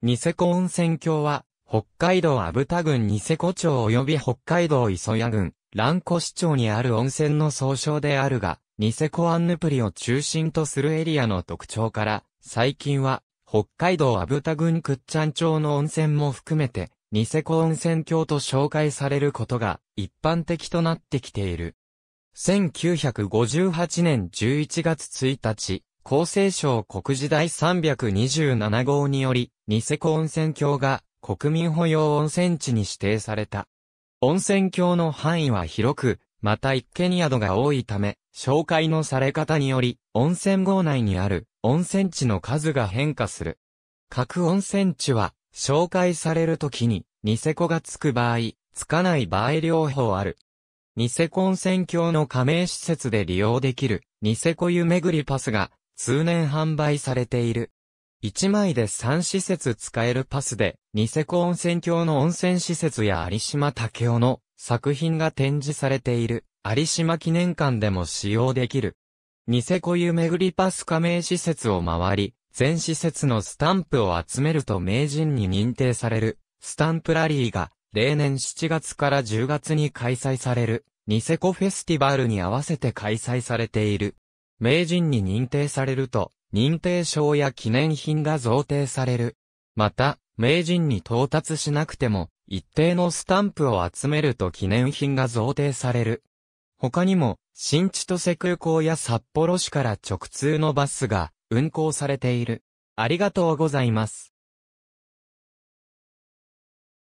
ニセコ温泉郷は、北海道阿武田郡ニセコ町及び北海道磯谷郡、蘭越町にある温泉の総称であるが、ニセコアンヌプリを中心とするエリアの特徴から、最近は、北海道阿武田郡倶知安町の温泉も含めて、ニセコ温泉郷と紹介されることが一般的となってきている。1958年11月1日、厚生省国時第327号により、ニセコ温泉郷が国民保養温泉地に指定された。温泉郷の範囲は広く、また一軒宿が多いため、紹介のされ方により、温泉郷内にある温泉地の数が変化する。各温泉地は、紹介されるときに、ニセコがつく場合、つかない場合両方ある。ニセコ温泉郷の加盟施設で利用できる、ニセコ湯巡りパスが通年販売されている。1枚で3施設使えるパスで、ニセコ温泉郷の温泉施設や有島武雄の作品が展示されている、有島記念館でも使用できる。ニセコ湯巡りパス加盟施設を回り、全施設のスタンプを集めると名人に認定される、スタンプラリーが、例年7月から10月に開催される、ニセコフェスティバルに合わせて開催されている。名人に認定されると、認定証や記念品が贈呈される。また、名人に到達しなくても、一定のスタンプを集めると記念品が贈呈される。他にも、新千歳空港や札幌市から直通のバスが運行されている。ありがとうございます。